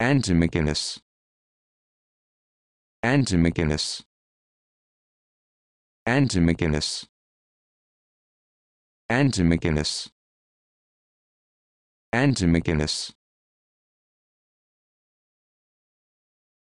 Antimacinus. Antimacinus. Antimacinus. Antimacinus. Antimacinus.